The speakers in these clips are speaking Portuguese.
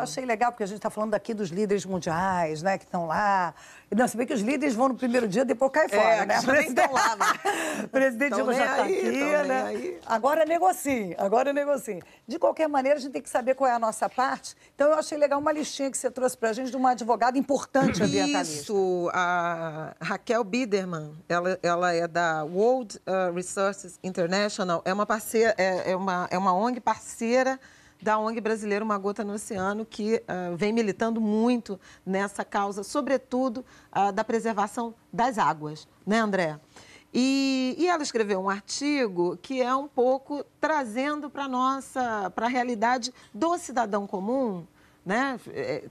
Achei legal, porque a gente está falando aqui dos líderes mundiais, né, que estão lá. E não, se bem que os líderes vão no primeiro dia, depois cai é, fora, é, né? Presidente, lá, né? presidente Dilma já está aqui, né? Agora negocie, agora negocie. De qualquer maneira, a gente tem que saber qual é a nossa parte. Então, eu achei legal uma listinha que você trouxe para a gente de uma advogada importante ambientalista. Isso, a Raquel Biderman, ela, ela é da World eh, Resources International, é uma parceira, é, é, uma, é uma ONG parceira da ONG brasileira Uma Gota no Oceano, que uh, vem militando muito nessa causa, sobretudo uh, da preservação das águas, né, André? E, e, ela escreveu um artigo que é um pouco trazendo para nossa, para a realidade do cidadão comum, né? É,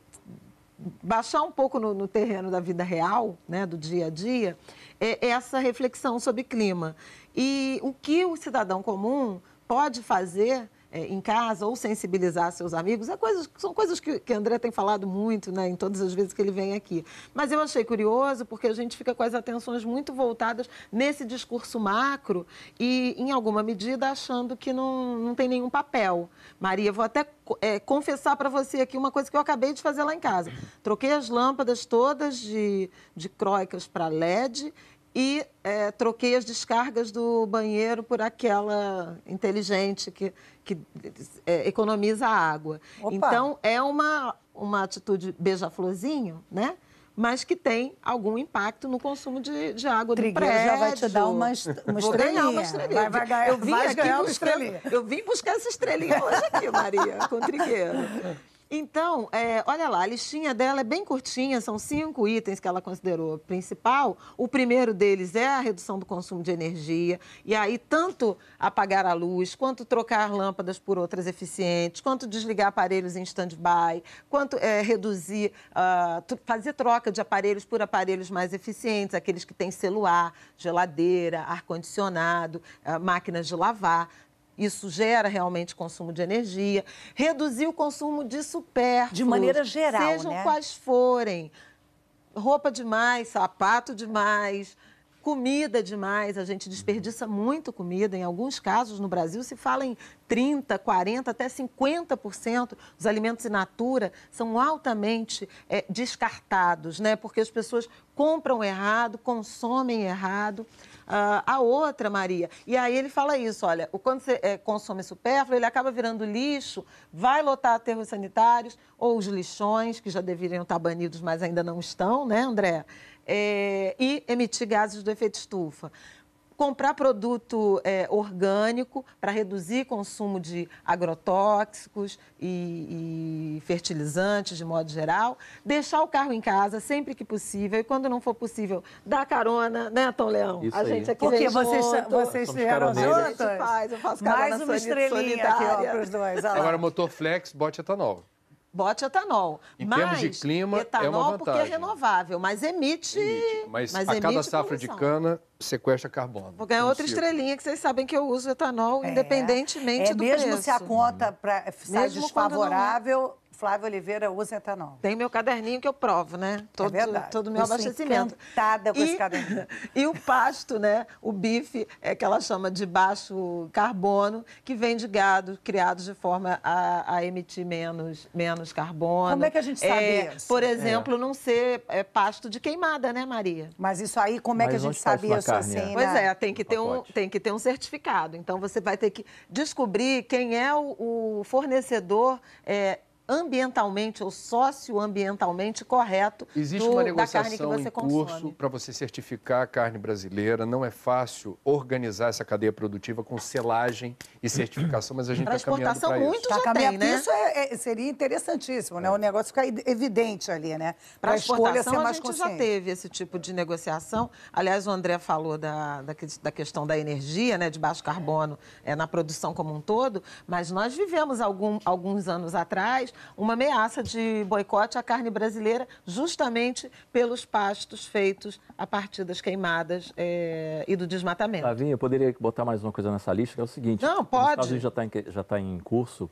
baixar um pouco no, no, terreno da vida real, né, do dia a dia, é, é essa reflexão sobre clima e o que o cidadão comum pode fazer é, em casa ou sensibilizar seus amigos. É coisas, são coisas que, que André tem falado muito né, em todas as vezes que ele vem aqui. Mas eu achei curioso porque a gente fica com as atenções muito voltadas nesse discurso macro e, em alguma medida, achando que não, não tem nenhum papel. Maria, vou até é, confessar para você aqui uma coisa que eu acabei de fazer lá em casa. Troquei as lâmpadas todas de, de croicas para LED e é, troquei as descargas do banheiro por aquela inteligente que, que é, economiza água. Opa. Então, é uma, uma atitude beija-florzinho, né? mas que tem algum impacto no consumo de, de água Trigueiro do prédio. já vai te dar uma, uma Vou uma estrelinha. Vai, vai ganhar, eu vim aqui Eu vim buscar essa estrelinha hoje aqui, Maria, com o Trigueiro. Então, é, olha lá, a listinha dela é bem curtinha, são cinco itens que ela considerou principal. O primeiro deles é a redução do consumo de energia, e aí tanto apagar a luz, quanto trocar lâmpadas por outras eficientes, quanto desligar aparelhos em stand-by, quanto é, reduzir, uh, fazer troca de aparelhos por aparelhos mais eficientes, aqueles que têm celular, geladeira, ar-condicionado, uh, máquinas de lavar. Isso gera realmente consumo de energia. Reduzir o consumo de supérfluos. De maneira geral, Sejam né? quais forem. Roupa demais, sapato demais, comida demais. A gente desperdiça muito comida. Em alguns casos, no Brasil, se fala em 30, 40, até 50% dos alimentos in natura são altamente é, descartados, né? Porque as pessoas compram errado, consomem errado. Uh, a outra, Maria. E aí ele fala isso: olha, quando você é, consome supérfluo, ele acaba virando lixo, vai lotar aterros sanitários ou os lixões, que já deveriam estar banidos, mas ainda não estão, né, André? É, e emitir gases do efeito estufa comprar produto é, orgânico para reduzir consumo de agrotóxicos e, e, fertilizantes de modo geral, deixar o carro em casa sempre que possível e quando não for possível, dar carona, né, Tom Leão? Isso a aí. gente aqui Porque vocês, junto, vocês vieram juntos? Faz, eu faço Mais uma estrelinha solidária. aqui para os dois. Agora, motor flex, bote etanol bote etanol. Em mas, termos de clima, etanol é uma vantagem. porque é renovável, mas emite. emite. Mas, mas, a emite cada safra poluição. de cana sequestra carbono. Vou ganhar então, outra estrelinha que vocês sabem que eu uso etanol, é. independentemente é, do mesmo preço. Mesmo se a conta pra, sai mesmo desfavorável, Flávio Oliveira usa etanol. Tem meu caderninho que eu provo, né? É todo, é verdade. Todo meu eu abastecimento. Encantada com e, esse caderninho. E o pasto, né? O bife, é que ela chama de baixo carbono, que vem de gado criado de forma a, a emitir menos, menos carbono. Como é que a gente sabe é, isso? Por é. exemplo, é. não ser é, pasto de queimada, né, Maria? Mas isso aí, como Mas é que a gente sabe isso assim, carne, assim? Né? Pois é, tem que, ter um, tem que ter um certificado. Então, você vai ter que descobrir quem é o, o fornecedor é, ambientalmente ou socioambientalmente correto Existe do, uma negociação da carne que você consome. Existe curso para você certificar a carne brasileira. Não é fácil organizar essa cadeia produtiva com selagem e certificação, mas a gente está caminhando para muito isso. Tá já tem, né? Isso é, é, seria interessantíssimo, né? É. O negócio fica evidente ali, né? Para a escolha ser mais a gente consciente. já teve esse tipo de negociação. Aliás, o André falou da, da, da questão da energia, né? De baixo carbono é, na produção como um todo, mas nós vivemos algum, alguns anos atrás uma ameaça de boicote à carne brasileira, justamente pelos pastos feitos a partir das queimadas é, e do desmatamento. Tavinha, eu poderia botar mais uma coisa nessa lista, que é o seguinte: Não, pode. Os Estados Unidos já está em, já tá em curso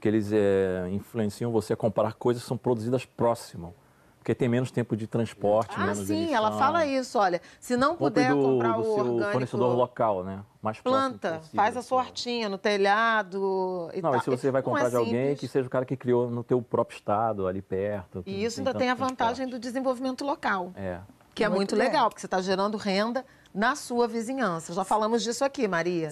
que eles é, influenciam você a comprar coisas que são produzidas próximo. Porque tem menos tempo de transporte, ah, menos sim, ela fala isso, olha. Se não puder do, comprar do o seu orgânico... fornecedor local, né? Mais planta, possível, faz a assim, sua hortinha no telhado e não, tal. Não, se você vai é comprar é de alguém, simples. que seja o cara que criou no teu próprio estado, ali perto. E isso tem ainda tem a vantagem transporte. do desenvolvimento local. É. Que é muito, muito legal, porque você está gerando renda na sua vizinhança. Já falamos disso aqui, Maria.